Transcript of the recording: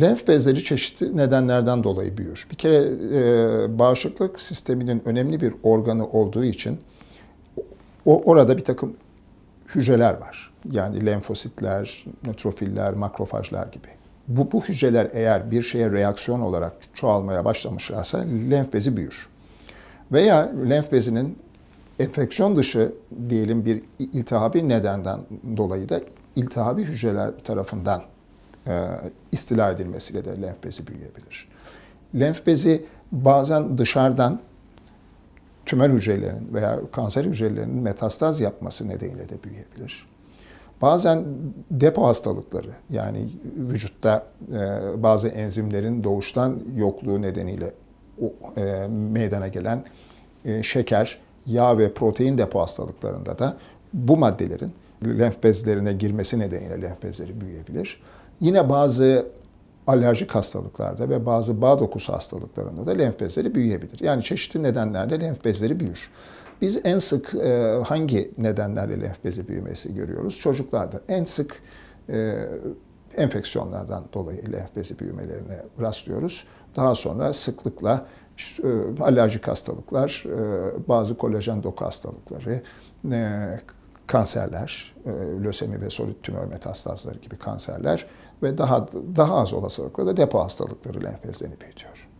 Lenf bezleri çeşitli nedenlerden dolayı büyür. Bir kere e, bağışıklık sisteminin önemli bir organı olduğu için o, orada bir takım hücreler var. Yani lenfositler, nötrofiller, makrofajlar gibi. Bu, bu hücreler eğer bir şeye reaksiyon olarak çoğalmaya başlamışlarsa lenf bezi büyür. Veya lenf bezinin enfeksiyon dışı diyelim bir iltihabi nedenden dolayı da iltihabi hücreler tarafından e, istila edilmesiyle de lenf bezi büyüyebilir. Lenf bezi bazen dışarıdan tümör hücrelerinin veya kanser hücrelerinin metastaz yapması nedeniyle de büyüyebilir. Bazen depo hastalıkları yani vücutta e, bazı enzimlerin doğuştan yokluğu nedeniyle o, e, meydana gelen e, şeker, yağ ve protein depo hastalıklarında da bu maddelerin lenf bezlerine girmesi nedeniyle lenf bezleri büyüyebilir. Yine bazı alerjik hastalıklarda ve bazı bağ dokusu hastalıklarında da lenf bezleri büyüyebilir. Yani çeşitli nedenlerle lenf bezleri büyür. Biz en sık e, hangi nedenlerle lenf bezi büyümesi görüyoruz? Çocuklarda en sık e, enfeksiyonlardan dolayı lenf bezi büyümelerine rastlıyoruz. Daha sonra sıklıkla e, alerjik hastalıklar, e, bazı kolajen doku hastalıkları, e, kanserler, e, lösemi ve solid tümör metastazları gibi kanserler ve daha daha az olasılıkla da depo hastalıkları lenf büyütüyor.